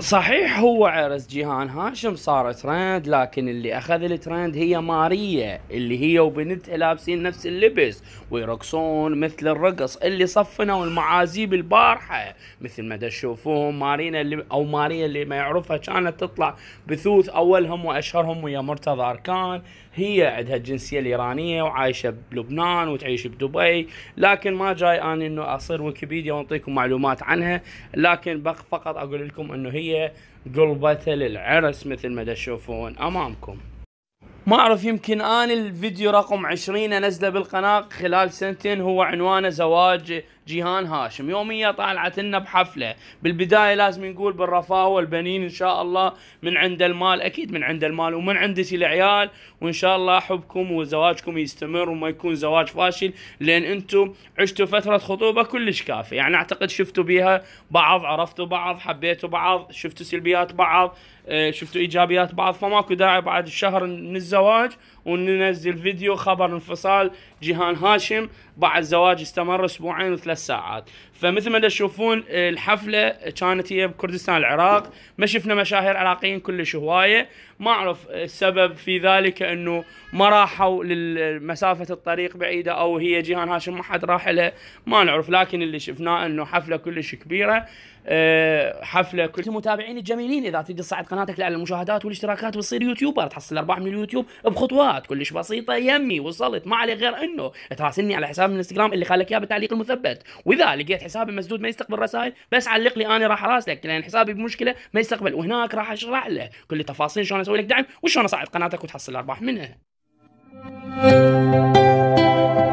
صحيح هو عرس جيهان هاشم صار ترند لكن اللي اخذ الترند هي ماريا اللي هي وبنتها لابسين نفس اللبس ويرقصون مثل الرقص اللي صفنوا المعازيب البارحه مثل ما تشوفوهم مارينا اللي او ماريا اللي ما يعرفها كانت تطلع بثوث اولهم واشهرهم ويا مرتضى اركان هي عندها الجنسيه الايرانيه وعايشه بلبنان وتعيش بدبي لكن ما جاي اني انه اصير ويكيبيديا وانطيكم معلومات عنها لكن فقط اقول لكم انه هي قلبتها للعرس مثل ما تشوفون امامكم ما اعرف يمكن انا الفيديو رقم 20 انزله بالقناه خلال سنتين هو عنوانه زواج جيهان هاشم يوميا طالعت لنا بحفله بالبدايه لازم نقول بالرفاه والبنين ان شاء الله من عند المال اكيد من عند المال ومن عندك العيال وان شاء الله حبكم وزواجكم يستمر وما يكون زواج فاشل لان انتم عشتوا فتره خطوبه كلش كافيه يعني اعتقد شفتوا بيها بعض عرفتوا بعض حبيتوا بعض شفتوا سلبيات بعض آه، شفتوا ايجابيات بعض فماكو داعي بعد الشهر من الزواج وننزل فيديو خبر انفصال جيهان هاشم بعد الزواج استمر اسبوعين وثلاث ساعات فمثل ما تشوفون الحفله كانت هي بكردستان العراق ما شفنا مشاهير عراقيين كلش هوايه ما اعرف السبب في ذلك انه ما راحوا لمسافه الطريق بعيده او هي جيهان هاشم ما حد راح لها ما نعرف لكن اللي شفناه انه حفله كلش كبيره آه، حفله كل المتابعين الجميلين اذا تجي تصعد قناتك لعلى المشاهدات والاشتراكات وتصير يوتيوبر تحصل ارباح من اليوتيوب بخطوات كلش بسيطه يمي وصلت ما عليه غير انه تراسلني على حساب الانستغرام اللي خالك اياه بالتعليق المثبت الشات واذا لقيت حسابي مسدود ما يستقبل رسائل بس علق لي انا راح اراسلك لان حسابي بمشكله ما يستقبل وهناك راح اشرح له كل التفاصيل شلون اسوي لك دعم وشلون اصعد قناتك وتحصل ارباح منها